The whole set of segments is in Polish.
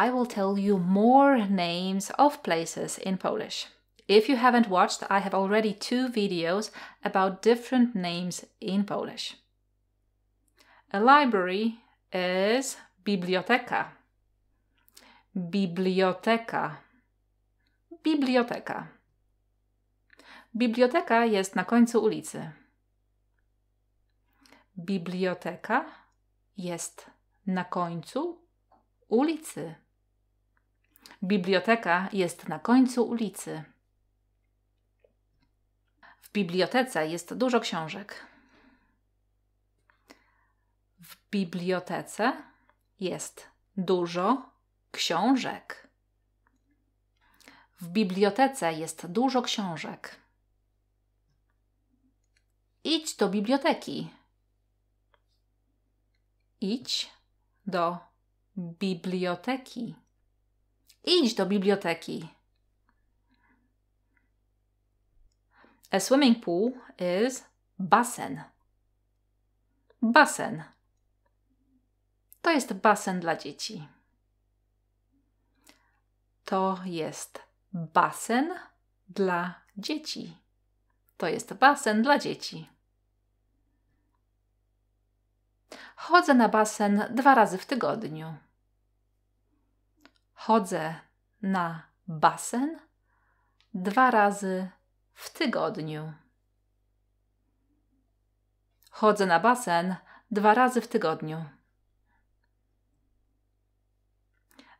I will tell you more names of places in Polish. If you haven't watched, I have already two videos about different names in Polish. A library is biblioteka. Biblioteka. Biblioteka. Biblioteka jest na końcu ulicy. Biblioteka jest na końcu ulicy. Biblioteka jest na końcu ulicy. W bibliotece jest dużo książek. W bibliotece jest dużo książek. W bibliotece jest dużo książek. Idź do biblioteki. Idź do biblioteki. Idź do biblioteki. A swimming pool is basen. Basen. To jest basen dla dzieci. To jest basen dla dzieci. To jest basen dla dzieci. Chodzę na basen dwa razy w tygodniu chodzę na basen dwa razy w tygodniu. Chodzę na basen dwa razy w tygodniu.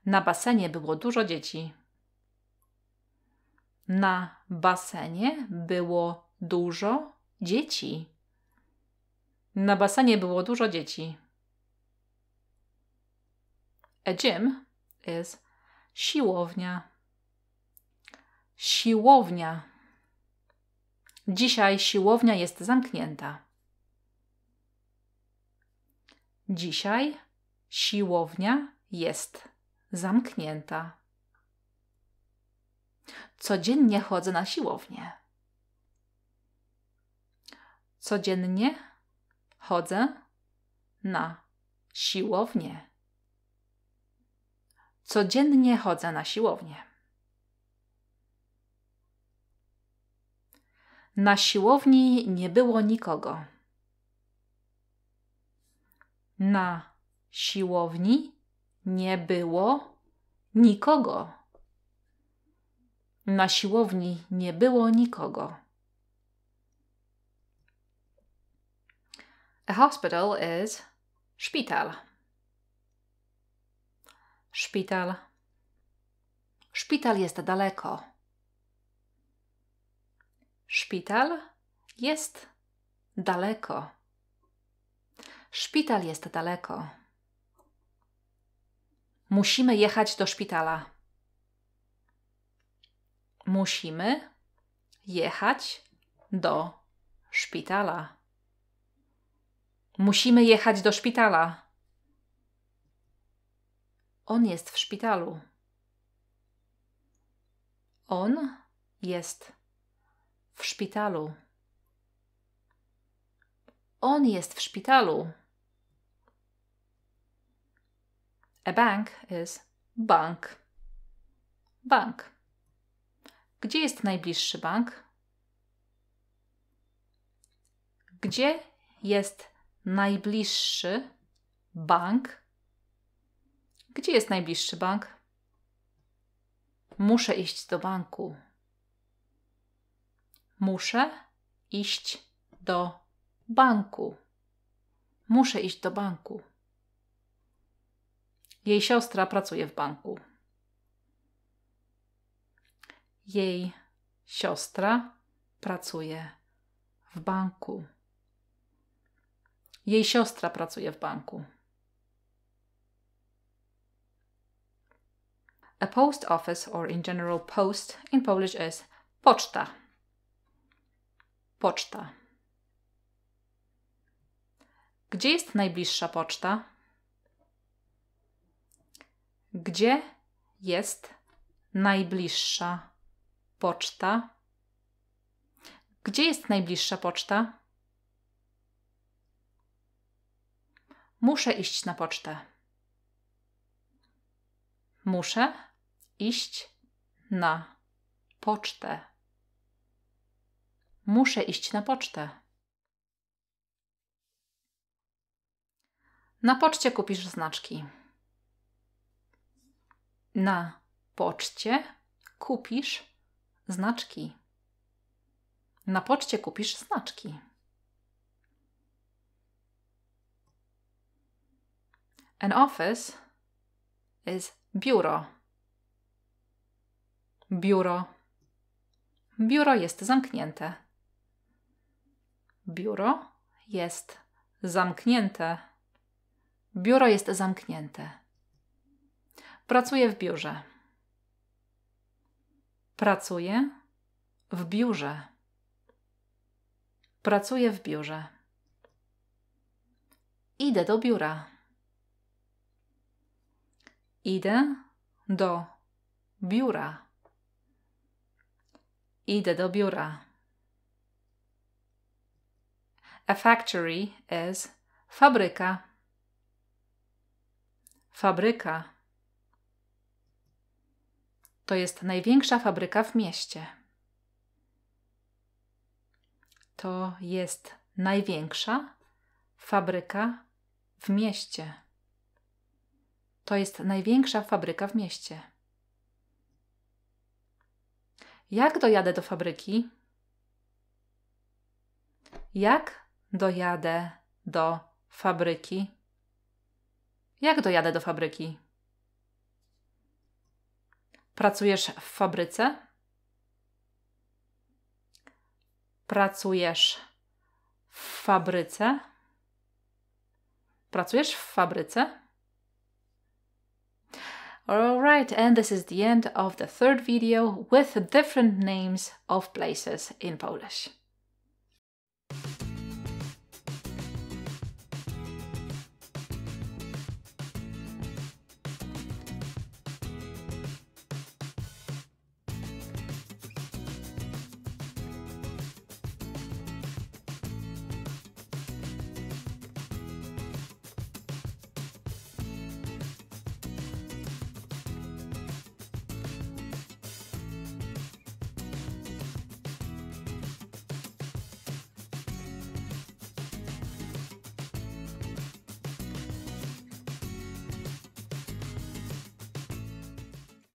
Na basenie było dużo dzieci. Na basenie było dużo dzieci. Na basenie było dużo dzieci. A gym is siłownia. Siłownia. Dzisiaj siłownia jest zamknięta. Dzisiaj siłownia jest zamknięta. Codziennie chodzę na siłownię. Codziennie chodzę na siłownię. Codziennie chodzę na siłownię. Na siłowni nie było nikogo. Na siłowni nie było nikogo. Na siłowni nie było nikogo. A hospital is szpital. Szpital. Szpital jest daleko. Szpital jest daleko. Szpital jest daleko. Musimy jechać do szpitala. Musimy jechać do szpitala. Musimy jechać do szpitala. On jest w szpitalu. On jest w szpitalu. On jest w szpitalu. A bank is bank. Bank. Gdzie jest najbliższy bank? Gdzie jest najbliższy bank? Gdzie jest najbliższy bank? Muszę iść do banku. Muszę iść do banku. Muszę iść do banku. Jej siostra pracuje w banku. Jej siostra pracuje w banku. Jej siostra pracuje w banku. A post office, or in general post, in Polish is poczta. Poczta. Gdzie jest najbliższa poczta? Gdzie jest najbliższa poczta? Gdzie jest najbliższa poczta? Muszę iść na pocztę. Muszę iść na pocztę. Muszę iść na pocztę. Na poczcie kupisz znaczki. Na poczcie kupisz znaczki. Na poczcie kupisz znaczki. An office is biuro. Biuro. Biuro jest zamknięte. Biuro jest zamknięte. Biuro jest zamknięte. Pracuję w biurze. Pracuję w biurze. Pracuję w biurze. Idę do biura. Idę do biura. Idę do biura. A factory is fabryka. Fabryka. To jest największa fabryka w mieście. To jest największa fabryka w mieście. To jest największa fabryka w mieście. Jak dojadę do fabryki? Jak dojadę do fabryki? Jak dojadę do fabryki? Pracujesz w fabryce? Pracujesz w fabryce? Pracujesz w fabryce? Alright, and this is the end of the third video with different names of places in Polish.